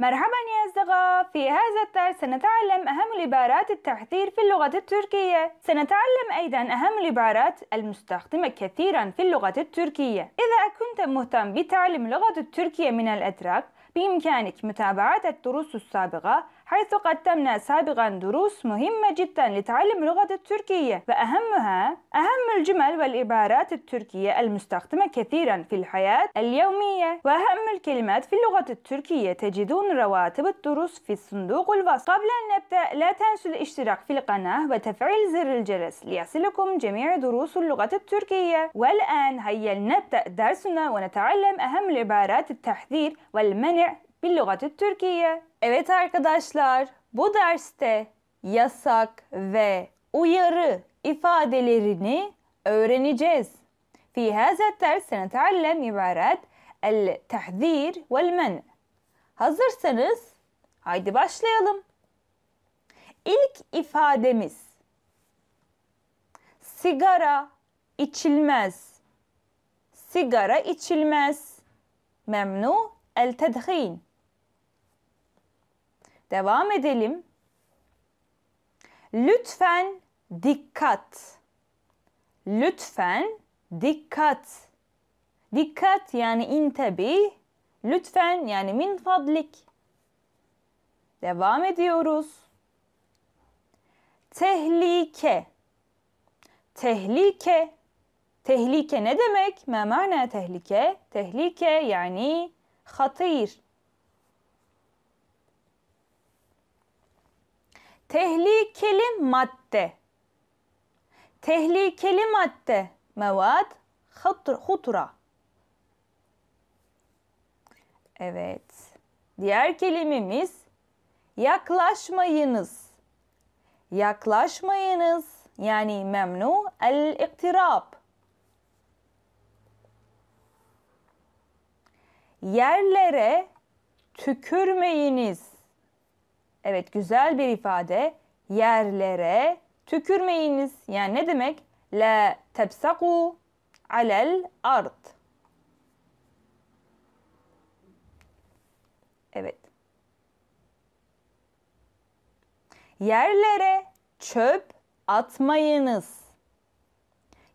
مرحبا يا أصدقاء في هذا الدرس سنتعلم أهم العبارات التحذير في اللغة التركية سنتعلم أيضا أهم العبارات المستخدمة كثيرا في اللغة التركية إذا كنت مهتم بتعلم لغة التركية من الأتراك بإمكانك متابعة الدروس السابقة حيث قدمنا سابقا دروس مهمة جدا لتعلم اللغة التركية وأهمها أهم الجمل والعبارات التركية المستخدمة كثيرا في الحياة اليومية وأهم الكلمات في اللغة التركية تجدون رواتب الدروس في الصندوق الوصف قبل أن نبدأ لا تنسوا الاشتراك في القناة وتفعيل زر الجرس ليصلكم جميع دروس اللغة التركية والآن هيا نبدأ درسنا ونتعلم أهم العبارات التحذير والمنع bir Türkiye. Evet arkadaşlar bu derste yasak ve uyarı ifadelerini öğreneceğiz. في هذا الدرس سنتعلم عبارات التحذير والمنع. Hazırsanız haydi başlayalım. İlk ifademiz sigara içilmez. Sigara içilmez. Memnu el tedhin. Devam edelim. Lütfen dikkat. Lütfen dikkat. Dikkat yani intebi. Lütfen yani min fadlik. Devam ediyoruz. Tehlike. Tehlike. Tehlike ne demek? Memane tehlike. Tehlike yani hatir. Tehlikeli madde. Tehlikeli madde. Mevad hutura. Evet. Diğer kelimemiz yaklaşmayınız. Yaklaşmayınız. Yani memnu el iktirab. Yerlere tükürmeyiniz Evet güzel bir ifade. Yerlere tükürmeyiniz. Yani ne demek? La tepsaku alel ard. Evet. Yerlere çöp atmayınız.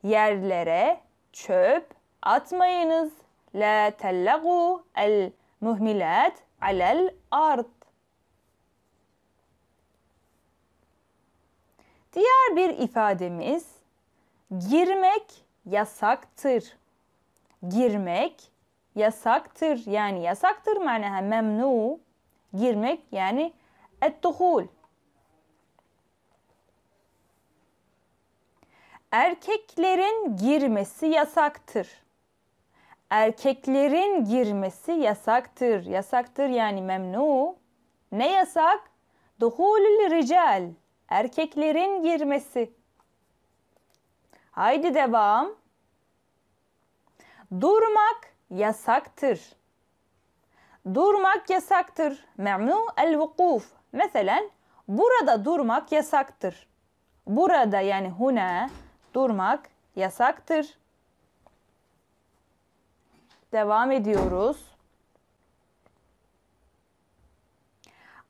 Yerlere çöp atmayınız. La tellagu el muhmilat alel ard. Diğer bir ifademiz girmek yasaktır. Girmek yasaktır. Yani yasaktır manaha memnu. Girmek yani et-duhul. Erkeklerin girmesi yasaktır. Erkeklerin girmesi yasaktır. Yasaktır yani memnu. Ne yasak? Duhulul rical erkeklerin girmesi. Haydi devam. Durmak yasaktır. Durmak yasaktır. Memnu el vukuf. Mesela burada durmak yasaktır. Burada yani huna durmak yasaktır. Devam ediyoruz.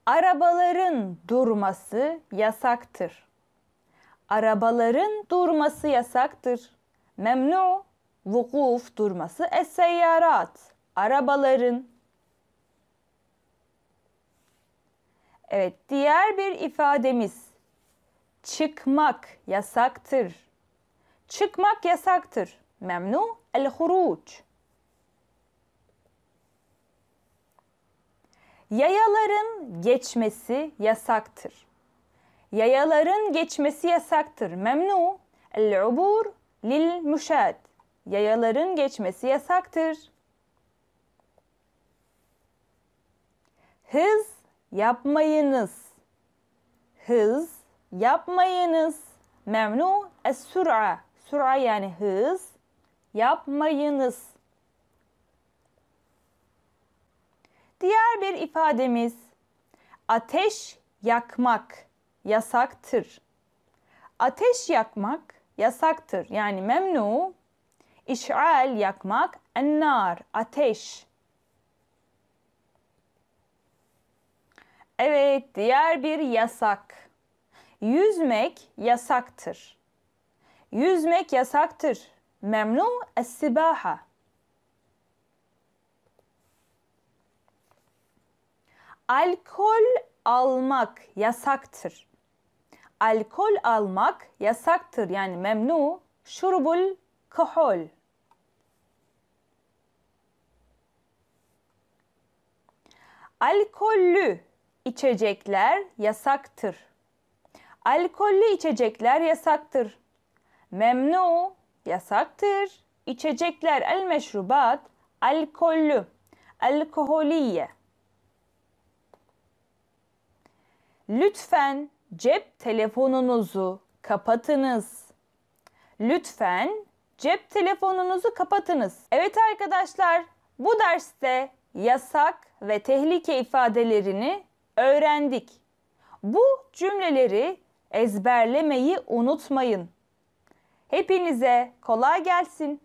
Arabaların durması yasaktır. Arabaların durması yasaktır. Memnu vukuf durması es Arabaların Evet, diğer bir ifademiz çıkmak yasaktır. Çıkmak yasaktır. Memnu el huruc. Yayaların geçmesi yasaktır. Yayaların geçmesi yasaktır. Memnu el-ubur lil müşad. Yayaların geçmesi yasaktır. Hız yapmayınız. Hız yapmayınız. Memnu es-sura. Sura yani hız. Yapmayınız. Diğer bir ifademiz ateş yakmak yasaktır. Ateş yakmak yasaktır. Yani memnu iş'al yakmak ennar ateş. Evet, diğer bir yasak. Yüzmek yasaktır. Yüzmek yasaktır. Memnu es-sibaha. Alkol almak yasaktır. Alkol almak yasaktır yani memnu şurbul kahol. Alkollü içecekler yasaktır. Alkollü içecekler yasaktır. Memnu yasaktır. İçecekler el meşrubat alkollü. Alkoholiye. Lütfen cep telefonunuzu kapatınız. Lütfen cep telefonunuzu kapatınız. Evet arkadaşlar, bu derste yasak ve tehlike ifadelerini öğrendik. Bu cümleleri ezberlemeyi unutmayın. Hepinize kolay gelsin.